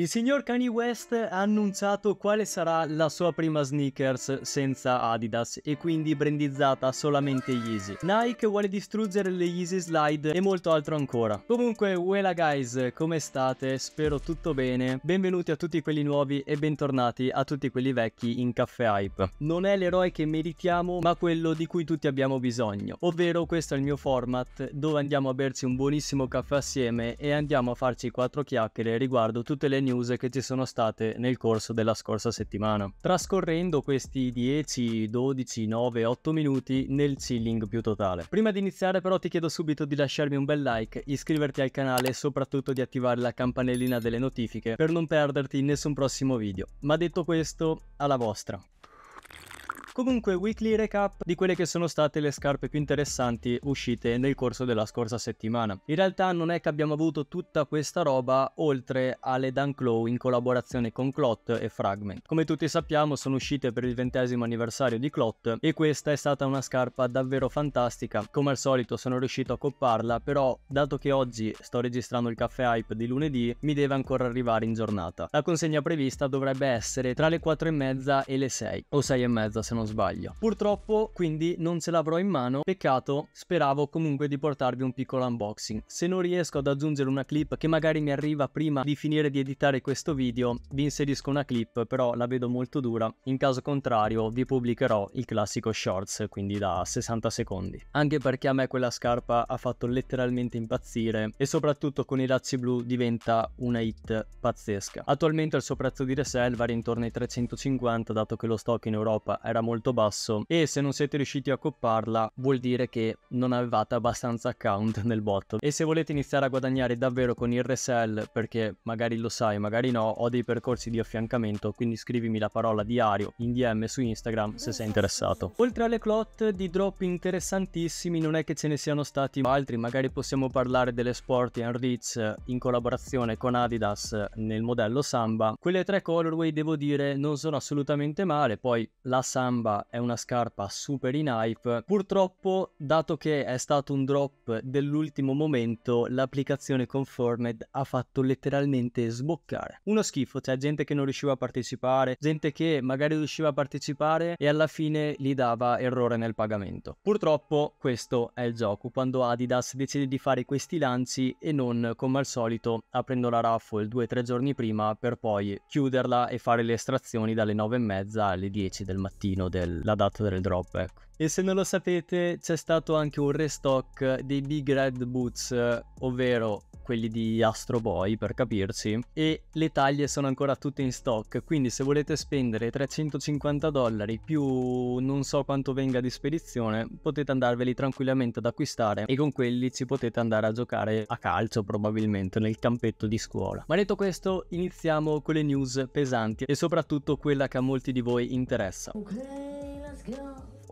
Il signor Kanye West ha annunciato quale sarà la sua prima sneakers senza Adidas e quindi brandizzata solamente Yeezy. Nike vuole distruggere le Yeezy Slide e molto altro ancora. Comunque, wella guys, come state? Spero tutto bene. Benvenuti a tutti quelli nuovi e bentornati a tutti quelli vecchi in Caffè Hype. Non è l'eroe che meritiamo, ma quello di cui tutti abbiamo bisogno. Ovvero questo è il mio format dove andiamo a berci un buonissimo caffè assieme e andiamo a farci quattro chiacchiere riguardo tutte le news news che ci sono state nel corso della scorsa settimana, trascorrendo questi 10, 12, 9, 8 minuti nel chilling più totale. Prima di iniziare però ti chiedo subito di lasciarmi un bel like, iscriverti al canale e soprattutto di attivare la campanellina delle notifiche per non perderti nessun prossimo video. Ma detto questo, alla vostra! Comunque weekly recap di quelle che sono state le scarpe più interessanti uscite nel corso della scorsa settimana. In realtà non è che abbiamo avuto tutta questa roba oltre alle Dunk Low in collaborazione con Clot e Fragment. Come tutti sappiamo sono uscite per il ventesimo anniversario di Clot e questa è stata una scarpa davvero fantastica. Come al solito sono riuscito a copparla però dato che oggi sto registrando il caffè hype di lunedì mi deve ancora arrivare in giornata. La consegna prevista dovrebbe essere tra le 4 e mezza e le 6 o 6 e mezza se non non sbaglio. Purtroppo quindi non ce l'avrò in mano, peccato, speravo comunque di portarvi un piccolo unboxing. Se non riesco ad aggiungere una clip che magari mi arriva prima di finire di editare questo video, vi inserisco una clip, però la vedo molto dura, in caso contrario vi pubblicherò il classico shorts, quindi da 60 secondi. Anche perché a me quella scarpa ha fatto letteralmente impazzire e soprattutto con i lacci blu diventa una hit pazzesca. Attualmente il suo prezzo di resale varia intorno ai 350 dato che lo stock in Europa era molto molto basso e se non siete riusciti a copparla vuol dire che non avevate abbastanza account nel bot. E se volete iniziare a guadagnare davvero con il resell, perché magari lo sai, magari no, ho dei percorsi di affiancamento, quindi scrivimi la parola diario in DM su Instagram se sei interessato. Oltre alle clot di drop interessantissimi, non è che ce ne siano stati altri, magari possiamo parlare delle Sport and Ritz in collaborazione con Adidas nel modello Samba. Quelle tre colorway devo dire non sono assolutamente male, poi la Samba gamba è una scarpa super in hype. Purtroppo, dato che è stato un drop dell'ultimo momento, l'applicazione Conformed ha fatto letteralmente sboccare. Uno schifo, cioè gente che non riusciva a partecipare, gente che magari riusciva a partecipare e alla fine gli dava errore nel pagamento. Purtroppo questo è il gioco, quando Adidas decide di fare questi lanci e non come al solito aprendo la raffle 2-3 giorni prima per poi chiuderla e fare le estrazioni dalle 9 e mezza alle 10 del mattino della data del drop, ecco. E se non lo sapete, c'è stato anche un restock dei Big Red Boots, ovvero quelli di Astro Boy per capirci e le taglie sono ancora tutte in stock quindi se volete spendere 350 dollari più non so quanto venga di spedizione potete andarveli tranquillamente ad acquistare e con quelli ci potete andare a giocare a calcio probabilmente nel campetto di scuola ma detto questo iniziamo con le news pesanti e soprattutto quella che a molti di voi interessa okay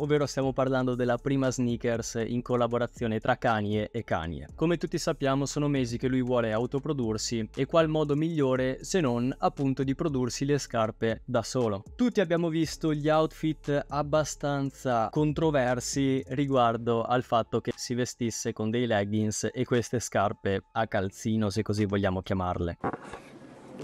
ovvero stiamo parlando della prima sneakers in collaborazione tra Kanye e Kanye. Come tutti sappiamo sono mesi che lui vuole autoprodursi e qual modo migliore se non appunto di prodursi le scarpe da solo. Tutti abbiamo visto gli outfit abbastanza controversi riguardo al fatto che si vestisse con dei leggings e queste scarpe a calzino se così vogliamo chiamarle.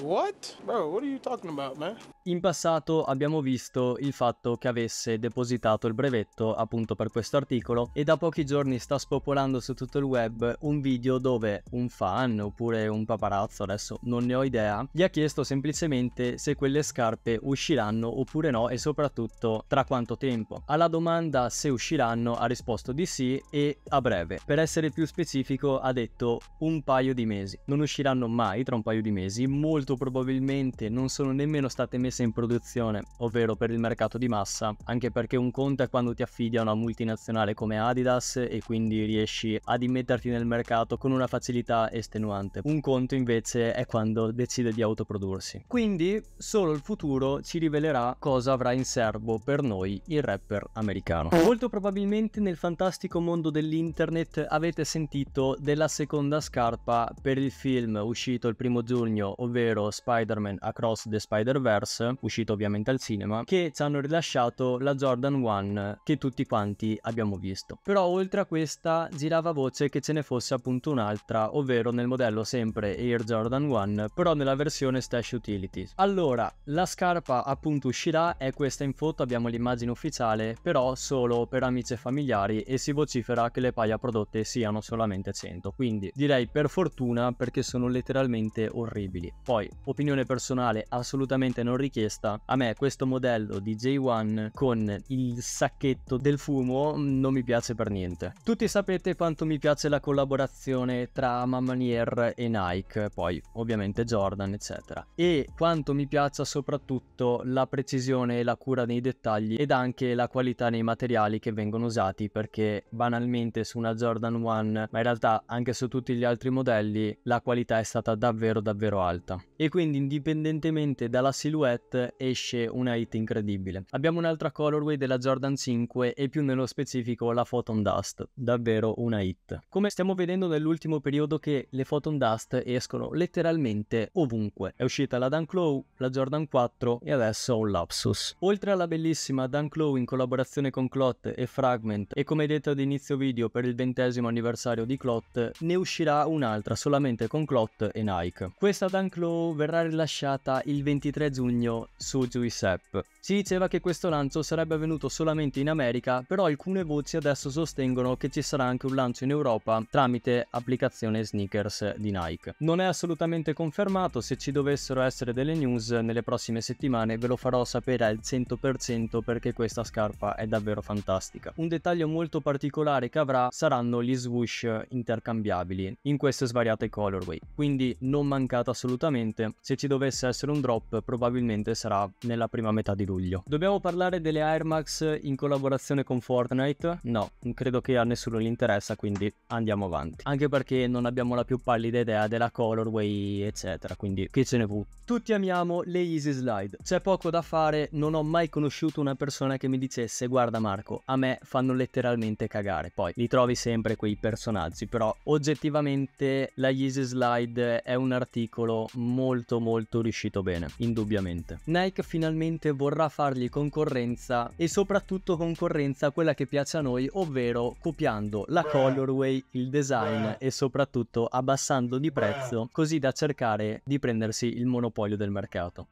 What? Bro, what are you talking about, man? In passato abbiamo visto il fatto che avesse depositato il brevetto appunto per questo articolo e da pochi giorni sta spopolando su tutto il web un video dove un fan oppure un paparazzo, adesso non ne ho idea, gli ha chiesto semplicemente se quelle scarpe usciranno oppure no e soprattutto tra quanto tempo. Alla domanda se usciranno ha risposto di sì e a breve. Per essere più specifico ha detto un paio di mesi. Non usciranno mai tra un paio di mesi, molto molto probabilmente non sono nemmeno state messe in produzione, ovvero per il mercato di massa, anche perché un conto è quando ti affidi a una multinazionale come Adidas e quindi riesci ad immetterti nel mercato con una facilità estenuante. Un conto invece è quando decide di autoprodursi. Quindi solo il futuro ci rivelerà cosa avrà in serbo per noi il rapper americano. Molto probabilmente nel fantastico mondo dell'internet avete sentito della seconda scarpa per il film uscito il primo giugno, ovvero ovvero Spider-Man Across the Spider-Verse, uscito ovviamente al cinema, che ci hanno rilasciato la Jordan 1 che tutti quanti abbiamo visto. Però oltre a questa girava voce che ce ne fosse appunto un'altra, ovvero nel modello sempre Air Jordan 1, però nella versione Stash Utilities. Allora, la scarpa appunto uscirà, è questa in foto, abbiamo l'immagine ufficiale, però solo per amici e familiari e si vocifera che le paia prodotte siano solamente 100, quindi direi per fortuna perché sono letteralmente orribili. Poi poi, opinione personale assolutamente non richiesta, a me questo modello di J1 con il sacchetto del fumo mm, non mi piace per niente. Tutti sapete quanto mi piace la collaborazione tra Mammanier e Nike, poi ovviamente Jordan, eccetera. E quanto mi piaccia soprattutto la precisione e la cura nei dettagli ed anche la qualità nei materiali che vengono usati perché banalmente su una Jordan 1, ma in realtà anche su tutti gli altri modelli, la qualità è stata davvero davvero alta e quindi indipendentemente dalla silhouette esce una hit incredibile. Abbiamo un'altra colorway della Jordan 5 e più nello specifico la Photon Dust, davvero una hit. Come stiamo vedendo nell'ultimo periodo che le Photon Dust escono letteralmente ovunque. È uscita la Dan Clow, la Jordan 4 e adesso un lapsus. Oltre alla bellissima Dan Clow in collaborazione con Clot e Fragment e come detto ad inizio video per il ventesimo anniversario di Clot, ne uscirà un'altra solamente con Clot e Nike. Questa Dan verrà rilasciata il 23 giugno su Juice App. Si diceva che questo lancio sarebbe avvenuto solamente in America, però alcune voci adesso sostengono che ci sarà anche un lancio in Europa tramite applicazione sneakers di Nike. Non è assolutamente confermato, se ci dovessero essere delle news nelle prossime settimane ve lo farò sapere al 100% perché questa scarpa è davvero fantastica. Un dettaglio molto particolare che avrà saranno gli swoosh intercambiabili in queste svariate colorway, quindi non mancate assolutamente sicuramente. Se ci dovesse essere un drop, probabilmente sarà nella prima metà di luglio. Dobbiamo parlare delle Air Max in collaborazione con Fortnite? No, credo che a nessuno gli interessa, quindi andiamo avanti. Anche perché non abbiamo la più pallida idea della colorway, eccetera, quindi che ce ne fu. Tutti amiamo le Easy Slide. C'è poco da fare, non ho mai conosciuto una persona che mi dicesse "Guarda Marco, a me fanno letteralmente cagare". Poi li trovi sempre quei personaggi, però oggettivamente la Easy Slide è un articolo molto molto molto riuscito bene, indubbiamente. Nike finalmente vorrà fargli concorrenza e soprattutto concorrenza a quella che piace a noi, ovvero copiando la colorway, il design e soprattutto abbassando di prezzo così da cercare di prendersi il monopolio del mercato.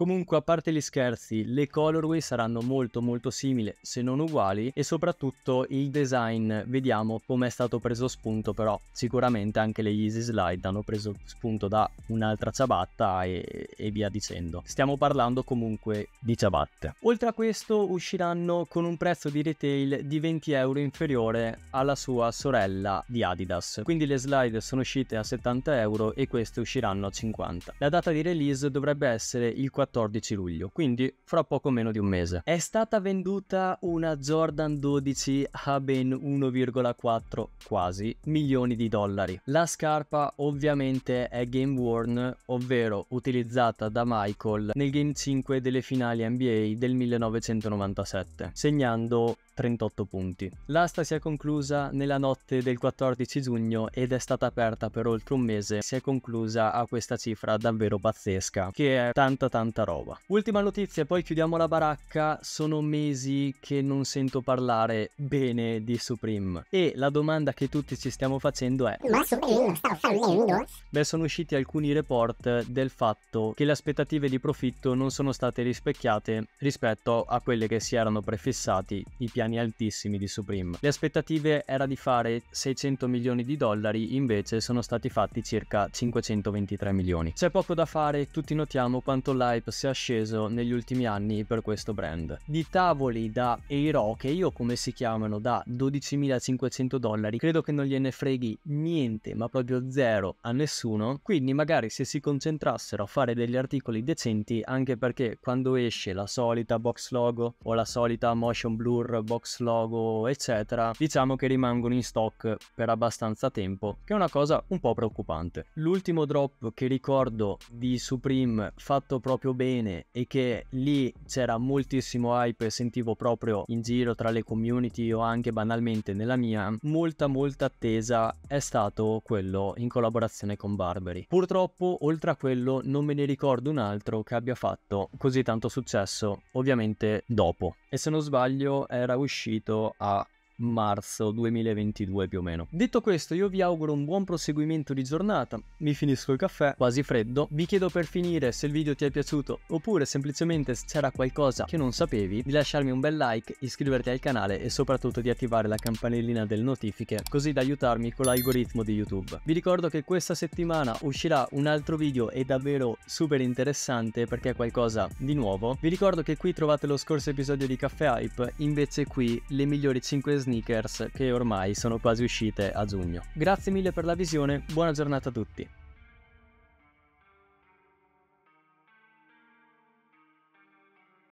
Comunque, a parte gli scherzi, le colorway saranno molto molto simili, se non uguali, e soprattutto il design, vediamo come è stato preso spunto, però sicuramente anche le Easy Slide hanno preso spunto da un'altra ciabatta e, e via dicendo. Stiamo parlando comunque di ciabatte. Oltre a questo, usciranno con un prezzo di retail di 20 euro inferiore alla sua sorella di Adidas. Quindi le slide sono uscite a 70 euro e queste usciranno a 50. La data di release dovrebbe essere il 14 14 luglio, quindi fra poco meno di un mese. È stata venduta una Jordan 12 a ben 1,4 quasi milioni di dollari. La scarpa ovviamente è game worn, ovvero utilizzata da Michael nel game 5 delle finali NBA del 1997, segnando 38 punti. L'asta si è conclusa nella notte del 14 giugno ed è stata aperta per oltre un mese, si è conclusa a questa cifra davvero pazzesca, che è tanta tanta tanta roba. Ultima notizia, poi chiudiamo la baracca. Sono mesi che non sento parlare bene di Supreme. E la domanda che tutti ci stiamo facendo è: Ma Supreme sta fallendo? Beh, sono usciti alcuni report del fatto che le aspettative di profitto non sono state rispecchiate rispetto a quelle che si erano prefissati i piani altissimi di Supreme. Le aspettative era di fare 600 milioni di dollari, invece sono stati fatti circa 523 milioni. C'è poco da fare, tutti notiamo quanto l'hype sia sceso negli ultimi anni per questo brand. Di tavoli da Eiro, che io come si chiamano, da 12.500 dollari, credo che non gliene freghi niente, ma proprio zero a nessuno, quindi magari se si concentrassero a fare degli articoli decenti, anche perché quando esce la solita box logo o la solita motion blur box logo, eccetera, diciamo che rimangono in stock per abbastanza tempo, che è una cosa un po' preoccupante. L'ultimo drop che ricordo di Supreme fatto proprio bene e che lì c'era moltissimo hype e sentivo proprio in giro tra le community o anche banalmente nella mia molta molta attesa è stato quello in collaborazione con Barberi. Purtroppo oltre a quello non me ne ricordo un altro che abbia fatto così tanto successo ovviamente dopo e se non sbaglio era uscito a marzo 2022 più o meno. Detto questo, io vi auguro un buon proseguimento di giornata, mi finisco il caffè, quasi freddo, vi chiedo per finire se il video ti è piaciuto oppure semplicemente se c'era qualcosa che non sapevi di lasciarmi un bel like, iscriverti al canale e soprattutto di attivare la campanellina delle notifiche così da aiutarmi con l'algoritmo di YouTube. Vi ricordo che questa settimana uscirà un altro video e davvero super interessante perché è qualcosa di nuovo. Vi ricordo che qui trovate lo scorso episodio di Caffè Hype, invece qui le migliori 5 snap sneakers che ormai sono quasi uscite a giugno. Grazie mille per la visione, buona giornata a tutti.